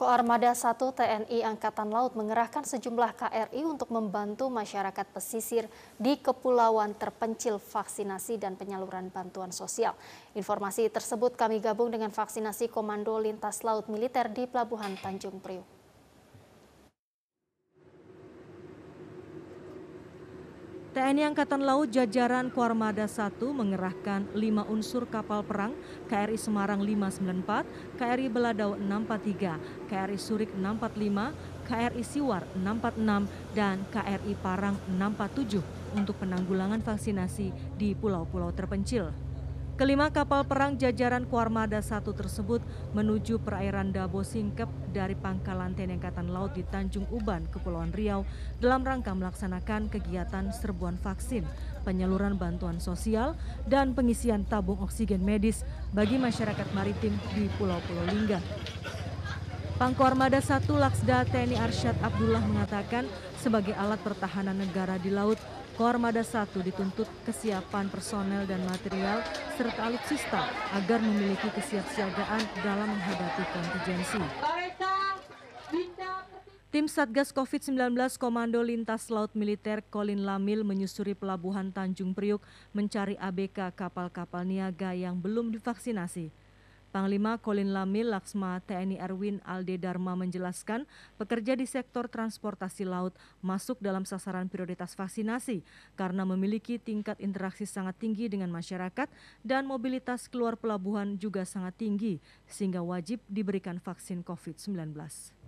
Koarmada 1 TNI Angkatan Laut mengerahkan sejumlah KRI untuk membantu masyarakat pesisir di kepulauan terpencil vaksinasi dan penyaluran bantuan sosial. Informasi tersebut kami gabung dengan vaksinasi Komando Lintas Laut Militer di Pelabuhan Tanjung Priuk. TNI Angkatan Laut Jajaran Kuarmada 1 mengerahkan 5 unsur kapal perang KRI Semarang 594, KRI Beladau 643, KRI Surik 645, KRI Siwar 646, dan KRI Parang 647 untuk penanggulangan vaksinasi di pulau-pulau terpencil. Kelima kapal perang jajaran Kuarmada 1 tersebut menuju perairan Dabo Singkep dari pangkalan TNI Angkatan Laut di Tanjung Uban, Kepulauan Riau dalam rangka melaksanakan kegiatan serbuan vaksin, penyaluran bantuan sosial, dan pengisian tabung oksigen medis bagi masyarakat maritim di Pulau-Pulau Lingga. Pangko Armada 1 Laksda TNI Arsyad Abdullah mengatakan sebagai alat pertahanan negara di laut, Kormada 1 dituntut kesiapan personel dan material serta alutsista agar memiliki kesiapsiagaan dalam menghadapi kontingensi. Tim Satgas COVID-19 Komando Lintas Laut Militer Kolin Lamil menyusuri pelabuhan Tanjung Priuk mencari ABK kapal-kapal niaga yang belum divaksinasi. Panglima Colin Lamil Laksma TNI Erwin Alde Dharma menjelaskan, pekerja di sektor transportasi laut masuk dalam sasaran prioritas vaksinasi karena memiliki tingkat interaksi sangat tinggi dengan masyarakat dan mobilitas keluar pelabuhan juga sangat tinggi sehingga wajib diberikan vaksin COVID-19.